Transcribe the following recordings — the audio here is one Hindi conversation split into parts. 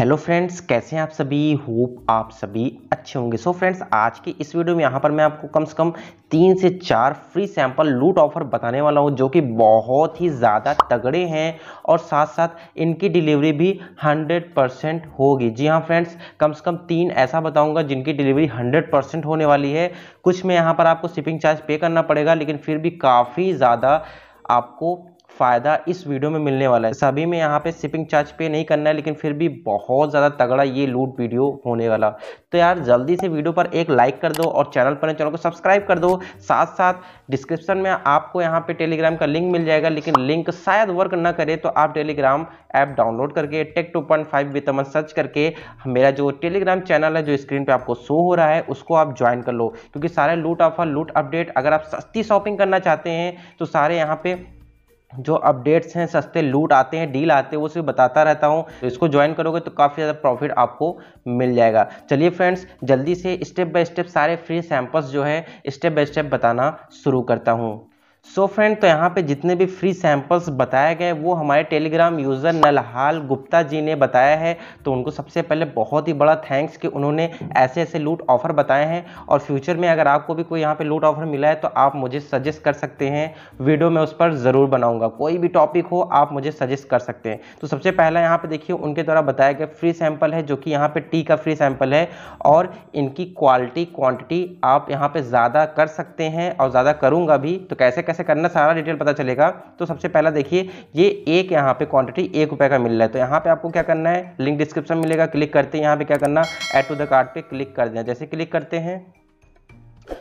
हेलो फ्रेंड्स कैसे हैं आप सभी होप आप सभी अच्छे होंगे सो so फ्रेंड्स आज की इस वीडियो में यहाँ पर मैं आपको कम से कम तीन से चार फ्री सैंपल लूट ऑफर बताने वाला हूँ जो कि बहुत ही ज़्यादा तगड़े हैं और साथ साथ इनकी डिलीवरी भी 100 परसेंट होगी जी हाँ फ्रेंड्स कम से कम तीन ऐसा बताऊँगा जिनकी डिलीवरी 100 परसेंट होने वाली है कुछ में यहाँ पर आपको शिपिंग चार्ज पे करना पड़ेगा लेकिन फिर भी काफ़ी ज़्यादा आपको फ़ायदा इस वीडियो में मिलने वाला है सभी में यहाँ पे शिपिंग चार्ज पे नहीं करना है लेकिन फिर भी बहुत ज़्यादा तगड़ा ये लूट वीडियो होने वाला तो यार जल्दी से वीडियो पर एक लाइक कर दो और चैनल पर चैनल को सब्सक्राइब कर दो साथ साथ डिस्क्रिप्शन में आपको यहाँ पर टेलीग्राम का लिंक मिल जाएगा लेकिन लिंक शायद वर्क ना करे तो आप टेलीग्राम ऐप डाउनलोड करके tech two point five search करके मेरा जो टेलीग्राम चैनल है जो स्क्रीन पर आपको शो हो रहा है उसको आप ज्वाइन कर लो क्योंकि सारे लूट ऑफर लूट अपडेट अगर आप सस्ती शॉपिंग करना चाहते हैं तो सारे यहाँ पर जो अपडेट्स हैं सस्ते लूट आते हैं डील आते हैं वो सिर्फ बताता रहता हूँ तो इसको ज्वाइन करोगे तो काफ़ी ज़्यादा प्रॉफिट आपको मिल जाएगा चलिए फ्रेंड्स जल्दी से स्टेप बाय स्टेप सारे फ्री सैम्पल्स जो है स्टेप बाय स्टेप बताना शुरू करता हूँ सो so फ्रेंड तो यहाँ पे जितने भी फ्री सैंपल्स बताए गए वो हमारे टेलीग्राम यूज़र नलहाल गुप्ता जी ने बताया है तो उनको सबसे पहले बहुत ही बड़ा थैंक्स कि उन्होंने ऐसे ऐसे लूट ऑफ़र बताए हैं और फ्यूचर में अगर आपको भी कोई यहाँ पे लूट ऑफ़र मिला है तो आप मुझे सजेस्ट कर सकते हैं वीडियो में उस पर ज़रूर बनाऊँगा कोई भी टॉपिक हो आप मुझे सजेस्ट कर सकते हैं तो सबसे पहला यहाँ पर देखिए उनके द्वारा बताया गया फ्री सैंपल है जो कि यहाँ पर टी का फ्री सैंपल है और इनकी क्वालिटी क्वान्टिटी आप यहाँ पर ज़्यादा कर सकते हैं और ज़्यादा करूँगा भी तो कैसे कैसे करना सारा डिटेल पता चलेगा तो सबसे पहला देखिए ये एक यहाँ पे क्वांटिटी एक रुपये का मिल रहा है तो यहाँ पे आपको क्या करना है लिंक डिस्क्रिप्शन मिलेगा क्लिक करते हैं यहाँ पे क्या करना एड टू द कार्ड पे क्लिक कर देना जैसे क्लिक करते हैं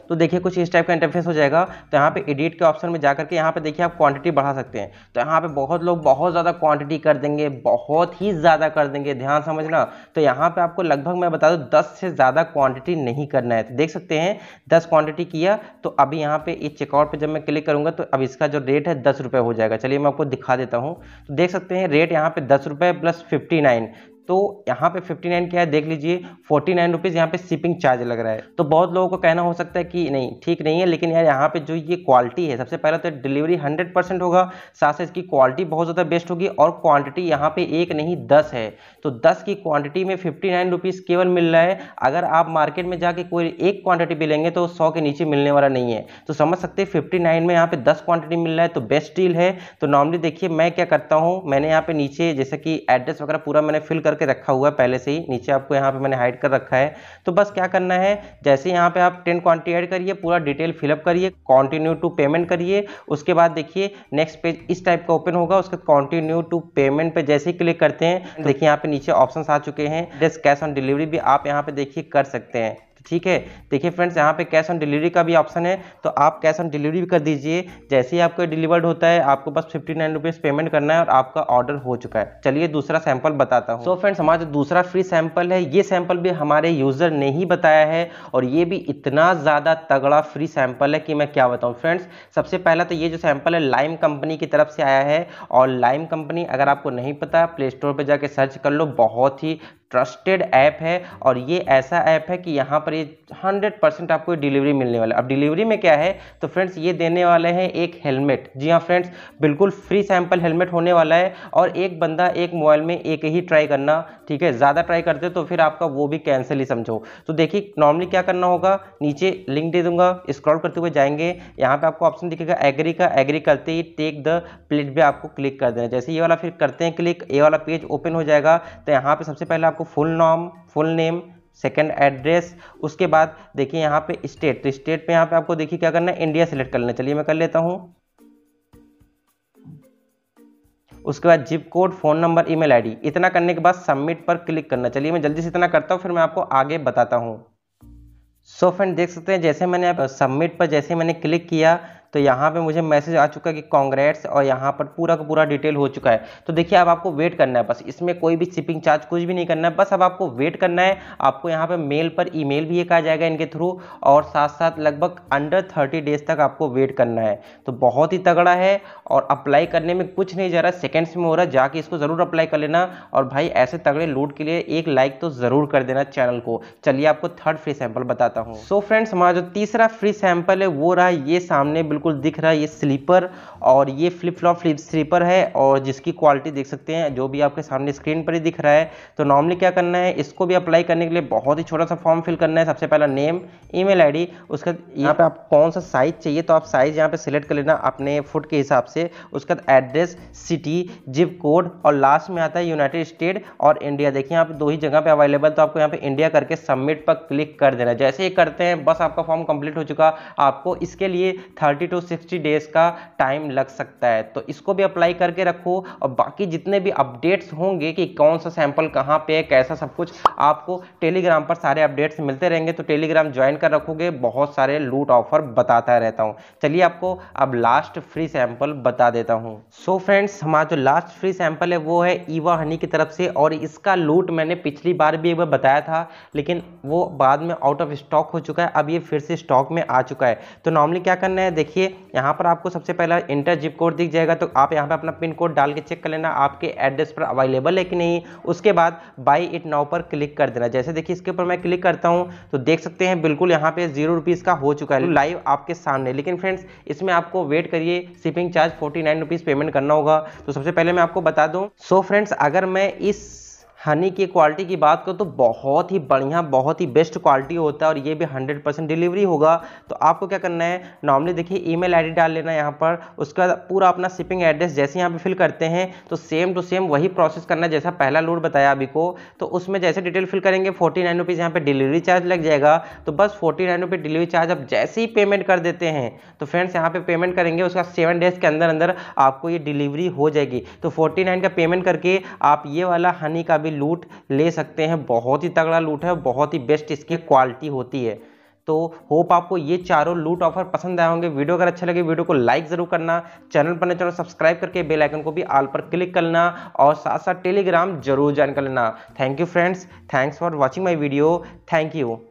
तो देखिए कुछ इस टाइप का इंटरफेस हो जाएगा तो यहाँ पे एडिट के ऑप्शन में जा करके यहाँ पे देखिए आप क्वांटिटी बढ़ा सकते हैं तो यहाँ पे बहुत लोग बहुत ज़्यादा क्वांटिटी कर देंगे बहुत ही ज़्यादा कर देंगे ध्यान समझना तो यहाँ पर आपको लगभग मैं बता दूँ दस से ज़्यादा क्वान्टिटी नहीं करना है तो देख सकते हैं दस क्वान्टिटी किया तो अभी यहाँ पर इस चेकआउट पर जब मैं क्लिक करूँगा तो अब इसका जो रेट है दस हो जाएगा चलिए मैं आपको दिखा देता हूँ तो देख सकते हैं रेट यहाँ पर दस प्लस फिफ्टी तो यहाँ पे 59 क्या है देख लीजिए 49 नाइन रुपीज़ यहाँ पर शिपिंग चार्ज लग रहा है तो बहुत लोगों को कहना हो सकता है कि नहीं ठीक नहीं है लेकिन यार यहाँ पे जो ये क्वालिटी है सबसे पहले तो डिलीवरी 100 परसेंट होगा साथ साथ इसकी क्वालिटी बहुत ज़्यादा बेस्ट होगी और क्वांटिटी यहाँ पे एक नहीं दस है तो दस की क्वान्टिटी में फिफ्टी नाइन केवल मिल रहा है अगर आप मार्केट में जाके कोई एक क्वांटिटी भी लेंगे तो सौ के नीचे मिलने वाला नहीं है तो समझ सकते फिफ्टी नाइन में यहाँ पर दस क्वांटिटी मिल रहा है तो बेस्ट डील है तो नॉर्मली देखिए मैं क्या करता हूँ मैंने यहाँ पर नीचे जैसे कि एड्रेस वगैरह पूरा मैंने फिल कर करके रखा हुआ है पहले से ही नीचे आपको यहाँ पे मैंने हाइड कर रखा है तो बस क्या करना है जैसे यहाँ पे आप टेन क्वान्टिटी ऐड करिए पूरा डिटेल फिलअप करिए कॉन्टिन्यू टू पेमेंट करिए उसके बाद देखिए नेक्स्ट पेज इस टाइप का ओपन होगा उसके कॉन्टिन्यू टू पेमेंट पर जैसे ही क्लिक करते हैं तो देखिए यहाँ पे नीचे ऑप्शन आ चुके हैं जैसे कैश ऑन डिलीवरी भी आप यहाँ पे देखिए कर सकते हैं तो ठीक है देखिए फ्रेंड्स यहाँ पे कैश ऑन डिलीवरी का भी ऑप्शन है तो आप कैश ऑन डिलीवरी भी कर दीजिए जैसे ही आपको डिलीवर्ड होता है आपको बस फिफ्टी नाइन रुपीज़ पेमेंट करना है और आपका ऑर्डर हो चुका है चलिए दूसरा सैंपल बताता हूँ सो फ्रेंड्स हमारा जो दूसरा फ्री सैंपल है ये सैंपल भी हमारे यूज़र ने ही बताया है और ये भी इतना ज़्यादा तगड़ा फ्री सैंपल है कि मैं क्या बताऊँ फ्रेंड्स सबसे पहला तो ये जो सैंपल है लाइम कंपनी की तरफ से आया है और लाइम कंपनी अगर आपको नहीं पता प्ले स्टोर पर जाके सर्च कर लो बहुत ही ट्रस्टेड ऐप है और ये ऐसा ऐप है कि यहाँ पर ये हंड्रेड परसेंट आपको डिलीवरी मिलने वाला है अब डिलीवरी में क्या है तो फ्रेंड्स ये देने वाले हैं एक हेलमेट जी हाँ फ्रेंड्स बिल्कुल फ्री सैम्पल हेलमेट होने वाला है और एक बंदा एक मोबाइल में एक ही ट्राई करना ठीक है ज़्यादा ट्राई करते तो फिर आपका वो भी कैंसिल ही समझो तो देखिए नॉर्मली क्या करना होगा नीचे लिंक दे दूंगा स्क्रॉल करते हुए जाएंगे यहाँ पर आपको ऑप्शन दिखेगा एग्री का एग्री करते ही टेक द प्लेट भी आपको क्लिक कर देना जैसे ये वाला फिर करते हैं क्लिक ये वाला पेज ओपन हो जाएगा तो यहाँ पर सबसे पहले आप आपको फुल नाम फुल नेम सेकेंड एड्रेस उसके बाद देखिए यहाँ पे स्टेट तो स्टेट पे यहाँ पे आपको देखिए क्या करना है इंडिया सेलेक्ट कर लेना चलिए मैं कर लेता हूँ उसके बाद zip code phone number email ID इतना करने के बाद सबमिट पर क्लिक करना चलिए मैं जल्दी से इतना करता हूँ फिर मैं आपको आगे बताता हूँ सो so फ्रेंड देख सकते हैं जैसे मैंने सबमिट पर जैसे मैंने क्लिक किया तो यहाँ पे मुझे मैसेज आ चुका है कि कॉन्ग्रेट्स और यहाँ पर पूरा का पूरा डिटेल हो चुका है तो देखिए अब आपको वेट करना है बस इसमें कोई भी शिपिंग चार्ज कुछ भी नहीं करना है बस अब आपको वेट करना है आपको यहाँ पर मेल पर ईमेल भी एक आ जाएगा इनके थ्रू और साथ साथ लगभग अंडर थर्टी डेज तक आपको वेट करना है तो बहुत ही तगड़ा है और अप्लाई करने में कुछ नहीं जा रहा सेकेंड्स में हो रहा जाके इसको ज़रूर अप्लाई कर लेना और भाई ऐसे तगड़े लूट के लिए एक लाइक तो ज़रूर कर देना चैनल को चलिए आपको थर्ड फ्री सैंपल बताता हूँ सो फ्रेंड्स हमारा जो तीसरा फ्री सैंपल है वो रहा ये सामने बिल्कुल बिल्कुल दिख रहा है ये स्लीपर और ये फ्लिप फ्लॉप फ्लिप स्लीपर है और जिसकी क्वालिटी देख सकते हैं जो भी आपके सामने स्क्रीन पर ही दिख रहा है तो नॉर्मली क्या करना है इसको भी अप्लाई करने के लिए बहुत ही छोटा सा फॉर्म फिल करना है सबसे पहला नेम ई ईमेल उसके बाद यहाँ पर आप कौन सा साइज चाहिए तो आप साइज यहाँ पर सिलेक्ट कर लेना अपने फुट के हिसाब से उसके बाद एड्रेस सिटी जिप कोड और लास्ट में आता है यूनाइटेड स्टेट और इंडिया देखिए यहाँ पर दो ही जगह पर अवेलेबल तो आपको यहाँ पर इंडिया करके सबमिट पर क्लिक कर देना जैसे ही करते हैं बस आपका फॉर्म कंप्लीट हो चुका आपको इसके लिए थर्टी टू सिक्सटी डेज का टाइम लग सकता है तो इसको भी अप्लाई करके रखो और बाकी जितने भी अपडेट्स होंगे कि कौन सा सैंपल कहाँ पे है कैसा सब कुछ आपको टेलीग्राम पर सारे अपडेट्स मिलते रहेंगे तो टेलीग्राम ज्वाइन कर रखोगे बहुत सारे लूट ऑफर बताता रहता हूँ चलिए आपको अब लास्ट फ्री सैंपल बता देता हूँ सो फ्रेंड्स हमारा जो लास्ट फ्री सैंपल है वो है ईवा हनी की तरफ से और इसका लूट मैंने पिछली बार भी एक बार बताया था लेकिन वो बाद में आउट ऑफ स्टॉक हो चुका है अब ये फिर से स्टॉक में आ चुका है तो नॉर्मली क्या करना है देखिए देखिए यहाँ पर आपको सबसे पहला इंटर जिप कोड दिख जाएगा तो आप यहाँ पर अपना पिन कोड डाल के चेक कर लेना आपके एड्रेस पर अवेलेबल है कि नहीं उसके बाद बाई इट नाउ पर क्लिक कर देना जैसे देखिए इसके ऊपर मैं क्लिक करता हूँ तो देख सकते हैं बिल्कुल यहाँ पे जीरो रुपीज़ का हो चुका है लाइव आपके सामने लेकिन फ्रेंड्स इसमें आपको वेट करिए shipping charge forty nine payment करना होगा तो सबसे पहले मैं आपको बता दूँ सो फ्रेंड्स अगर मैं इस हनी की क्वालिटी की बात करो तो बहुत ही बढ़िया बहुत ही बेस्ट क्वालिटी होता है और ये भी 100 परसेंट डिलीवरी होगा तो आपको क्या करना है नॉर्मली देखिए ईमेल आईडी डाल लेना यहाँ पर उसका पूरा अपना शिपिंग एड्रेस जैसे यहाँ पे फिल करते हैं तो सेम टू सेम वही प्रोसेस करना है जैसा पहला लोड बताया अभी को तो उसमें जैसे डिटेल फिल करेंगे फोर्टी नाइन रुपीज़ यहाँ पर डिलीवरी चार्ज लग जाएगा तो बस forty nine rupees delivery charge आप जैसे ही पेमेंट कर देते हैं तो फ्रेंड्स यहाँ पर पेमेंट करेंगे उसका सेवन डेज़ के अंदर अंदर आपको ये डिलीवरी हो जाएगी तो फोर्टी का पेमेंट करके आप ये वाला हनी का भी भी लूट ले सकते हैं बहुत ही तगड़ा लूट है बहुत ही बेस्ट इसकी क्वालिटी होती है तो होप आपको ये चारों लूट ऑफर पसंद आए होंगे वीडियो अगर अच्छा लगे वीडियो को लाइक जरूर करना चैनल पर चैनल सब्सक्राइब करके बेल आइकन को भी आल पर क्लिक करना और साथ साथ टेलीग्राम जरूर ज्वाइन कर लेना thank you friends thanks for watching my video thank you